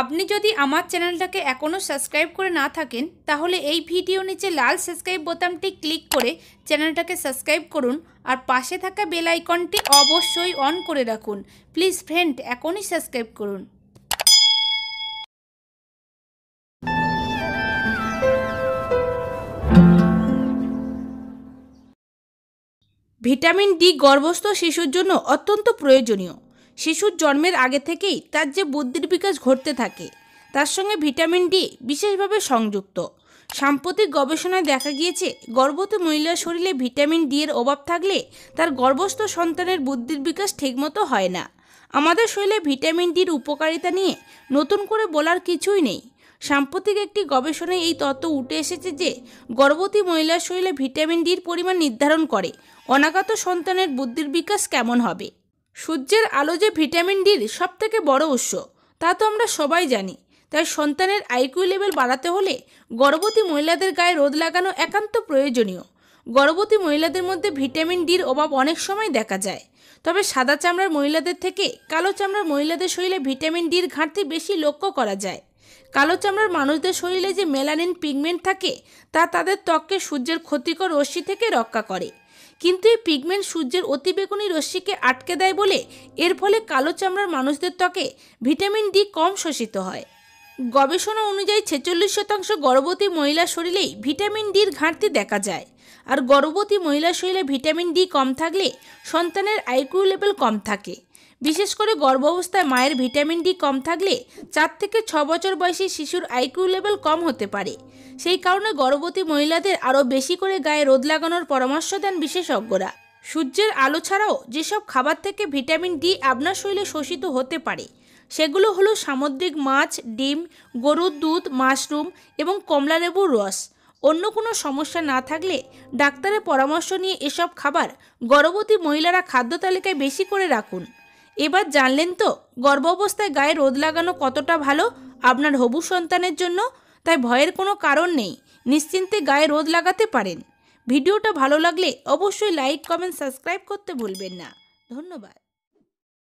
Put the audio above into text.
আপনি যদি আমার চ্যানেলটাকে এখনও সাবস্ক্রাইব করে না থাকেন তাহলে এই ভিডিও নিচে লাল সাবস্ক্রাইব বোতামটি ক্লিক করে চ্যানেলটাকে সাবস্ক্রাইব করুন আর পাশে থাকা বেল আইকনটি অবশ্যই অন করে রাখুন প্লিজ ফ্রেন্ড এখনই সাবস্ক্রাইব করুন ভিটামিন ডি গর্ভস্থ শিশুর জন্য অত্যন্ত প্রয়োজনীয় শিশুর জন্মের আগে থেকেই তার যে বুদ্ধির বিকাশ ঘটতে থাকে তার সঙ্গে ভিটামিন ডি বিশেষভাবে সংযুক্ত সাম্প্রতিক গবেষণায় দেখা গিয়েছে গর্ভবতী মহিলার শরীরে ভিটামিন ডি এর অভাব থাকলে তার গর্ভস্থ সন্তানের বুদ্ধির বিকাশ ঠিকমতো হয় না আমাদের শরীরে ভিটামিন ডির উপকারিতা নিয়ে নতুন করে বলার কিছুই নেই সাম্প্রতিক একটি গবেষণায় এই তত্ত্ব উঠে এসেছে যে গর্ভবতী মহিলার শরীরে ভিটামিন ডির পরিমাণ নির্ধারণ করে অনাগত সন্তানের বুদ্ধির বিকাশ কেমন হবে সূর্যের আলো যে ভিটামিন ডির সব থেকে বড় উৎস তা তো আমরা সবাই জানি তাই সন্তানের আইকিউ লেভেল বাড়াতে হলে গর্ভবতী মহিলাদের গায়ে রোদ লাগানো একান্ত প্রয়োজনীয় গর্ভবতী মহিলাদের মধ্যে ভিটামিন ডির অভাব অনেক সময় দেখা যায় তবে সাদা চামড়ার মহিলাদের থেকে কালো চামড়ার মহিলাদের শরীরে ভিটামিন ডির ঘাটতি বেশি লক্ষ্য করা যায় কালো চামড়ার মানুষদের শরীরে যে মেলানিন পিগমেন্ট থাকে তা তাদের ত্বককে সূর্যের ক্ষতিকর রশ্মি থেকে রক্ষা করে কিন্তু এই পিগমেন্ট সূর্যের অতিবেগুনি রশ্মিকে আটকে দেয় বলে এর ফলে কালো চামড়ার মানুষদের ত্বকে ভিটামিন ডি কম শোষিত হয় গবেষণা অনুযায়ী ছেচল্লিশ শতাংশ গর্ভবতী মহিলা শরীরেই ভিটামিন ডির ঘাটতি দেখা যায় আর গর্ভবতী মহিলা শরীরে ভিটামিন ডি কম থাকলে সন্তানের আইকিউ লেভেল কম থাকে বিশেষ করে গর্ভাবস্থায় মায়ের ভিটামিন ডি কম থাকলে চার থেকে ছ বছর বয়সী শিশুর আইকিউ লেভেল কম হতে পারে সেই কারণে গর্ভবতী মহিলাদের আরও বেশি করে গায়ে রোদ লাগানোর পরামর্শ দেন বিশেষজ্ঞরা সূর্যের আলো ছাড়াও যেসব খাবার থেকে ভিটামিন ডি আপনার শরীরে শোষিত হতে পারে সেগুলো হলো সামুদ্রিক মাছ ডিম গরুর দুধ মাশরুম এবং কমলালেবুর রস অন্য কোনো সমস্যা না থাকলে ডাক্তারের পরামর্শ নিয়ে এসব খাবার গর্ভবতী মহিলারা খাদ্য তালিকায় বেশি করে রাখুন এবার জানলেন তো গর্ভাবস্থায় গায়ে রোদ লাগানো কতটা ভালো আপনার হবু সন্তানের জন্য তাই ভয়ের কোনো কারণ নেই নিশ্চিন্তে গায়ে রোদ লাগাতে পারেন ভিডিওটা ভালো লাগলে অবশ্যই লাইক কমেন্ট সাবস্ক্রাইব করতে ভুলবেন না ধন্যবাদ